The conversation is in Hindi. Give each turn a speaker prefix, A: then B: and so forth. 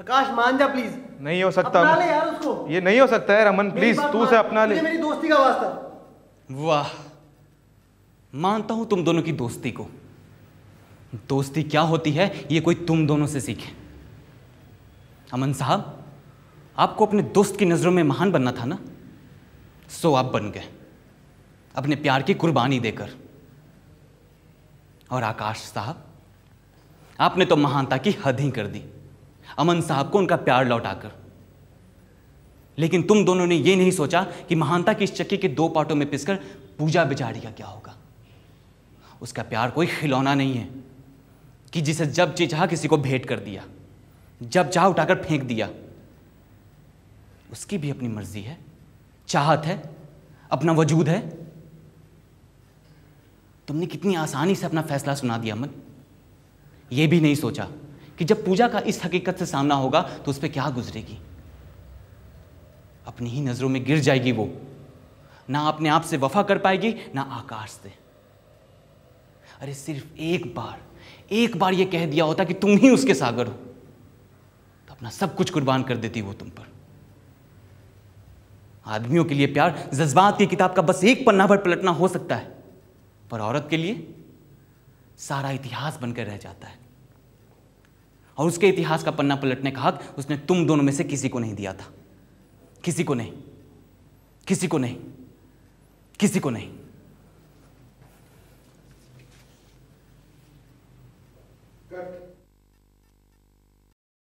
A: आकाश मान जा प्लीज नहीं हो सकता अपना ले यार उसको ये नहीं हो सकता है रमन प्लीज तू से अपना ले मेरी दोस्ती का वास्ता वाह मानता हूं तुम दोनों की दोस्ती को दोस्ती क्या होती है ये कोई तुम दोनों से सीखे अमन साहब आपको अपने दोस्त की नज़रों में महान बनना था ना सो आप बन गए अपने प्यार की कुर्बानी देकर और आकाश साहब आपने तो महानता की हद ही कर दी अमन साहब को उनका प्यार लौटाकर लेकिन तुम दोनों ने यह नहीं सोचा कि महानता की इस चक्की के दो पार्टों में पिसकर पूजा बिचारी का क्या होगा उसका प्यार कोई खिलौना नहीं है कि जिसे जब जी चाह किसी को भेंट कर दिया जब चाह उठाकर फेंक दिया उसकी भी अपनी मर्जी है चाहत है अपना वजूद है तुमने कितनी आसानी से अपना फैसला सुना दिया अमन ये भी नहीं सोचा कि जब पूजा का इस हकीकत से सामना होगा तो उस पर क्या गुजरेगी अपनी ही नज़रों में गिर जाएगी वो ना अपने आप से वफा कर पाएगी ना आकाश से अरे सिर्फ एक बार एक बार ये कह दिया होता कि तुम ही उसके सागर हो तो अपना सब कुछ कुर्बान कर देती वो तुम पर आदमियों के लिए प्यार जज्बात की किताब का बस एक पन्ना भर पलटना हो सकता है पर औरत के लिए सारा इतिहास बनकर रह जाता है और उसके इतिहास का पन्ना पलटने का हक उसने तुम दोनों में से किसी को नहीं दिया था किसी को नहीं किसी को नहीं किसी को नहीं